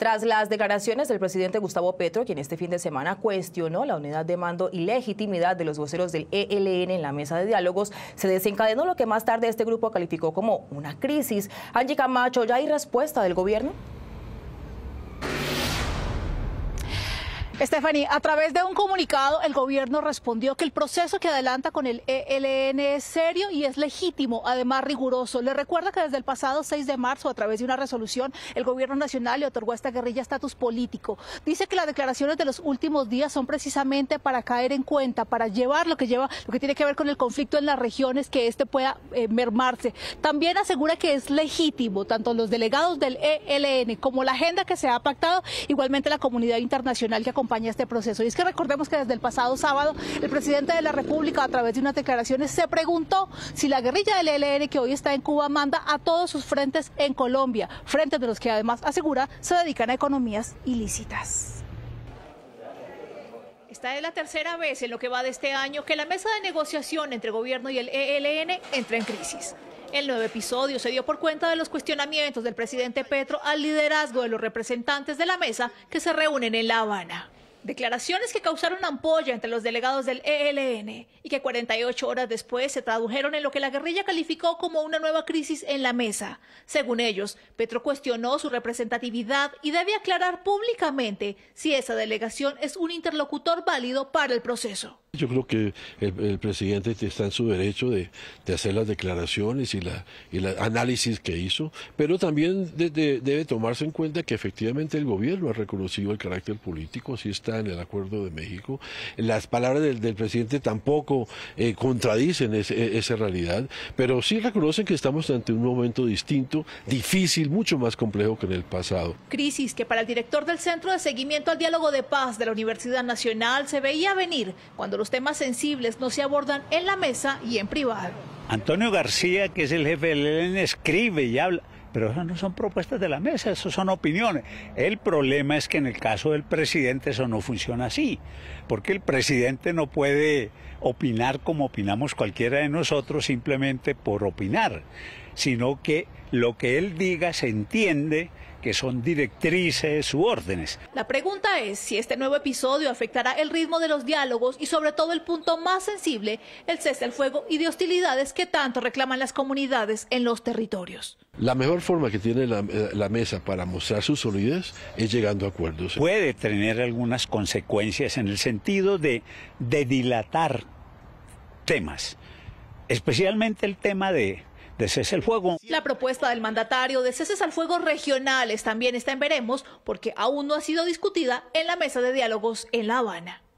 Tras las declaraciones del presidente Gustavo Petro, quien este fin de semana cuestionó la unidad de mando y legitimidad de los voceros del ELN en la mesa de diálogos, se desencadenó lo que más tarde este grupo calificó como una crisis. Angie Camacho, ¿ya hay respuesta del gobierno? Stephanie, a través de un comunicado, el gobierno respondió que el proceso que adelanta con el ELN es serio y es legítimo, además riguroso. Le recuerda que desde el pasado 6 de marzo, a través de una resolución, el gobierno nacional le otorgó a esta guerrilla estatus político. Dice que las declaraciones de los últimos días son precisamente para caer en cuenta, para llevar lo que lleva, lo que tiene que ver con el conflicto en las regiones, que este pueda eh, mermarse. También asegura que es legítimo, tanto los delegados del ELN como la agenda que se ha pactado, igualmente la comunidad internacional que ha acompaña este proceso. Y es que recordemos que desde el pasado sábado el presidente de la República a través de unas declaraciones se preguntó si la guerrilla del ELN que hoy está en Cuba manda a todos sus frentes en Colombia, frentes de los que además asegura se dedican a economías ilícitas. Esta es la tercera vez en lo que va de este año que la mesa de negociación entre gobierno y el ELN entra en crisis. El nuevo episodio se dio por cuenta de los cuestionamientos del presidente Petro al liderazgo de los representantes de la mesa que se reúnen en La Habana. Declaraciones que causaron ampolla entre los delegados del ELN y que 48 horas después se tradujeron en lo que la guerrilla calificó como una nueva crisis en la mesa. Según ellos, Petro cuestionó su representatividad y debe aclarar públicamente si esa delegación es un interlocutor válido para el proceso. Yo creo que el, presidente está en su derecho de, hacer las declaraciones y el análisis que hizo, pero también debe tomarse en cuenta que efectivamente el gobierno ha reconocido el carácter político, así está en el Acuerdo de México. Las palabras del, presidente tampoco eh, contradicen e, esa realidad, pero sí reconocen que estamos ante un momento distinto, difícil, mucho más complejo que en el pasado. Crisis que para el director del Centro de Seguimiento al Diálogo de Paz de la Universidad Nacional se veía venir cuando los temas sensibles no se abordan en la mesa y en privado. Antonio García, que es el jefe del ELN, escribe y habla, pero esas no son propuestas de la mesa, eso son opiniones. El problema es que en el caso del presidente eso no funciona así, porque el presidente no puede opinar como opinamos cualquiera de nosotros simplemente por opinar sino que lo que él diga se entiende que son directrices u órdenes. La pregunta es si este nuevo episodio afectará el ritmo de los diálogos y sobre todo el punto más sensible, el cese al fuego y de hostilidades que tanto reclaman las comunidades en los territorios. La mejor forma que tiene la, eh, mesa para mostrar su solidez es llegando a acuerdos. Puede tener algunas consecuencias en el sentido de dilatar temas, especialmente el tema de fuego. La propuesta del mandatario de ceses al fuego regionales también está en veremos porque aún no ha sido discutida en la mesa de diálogos en La Habana.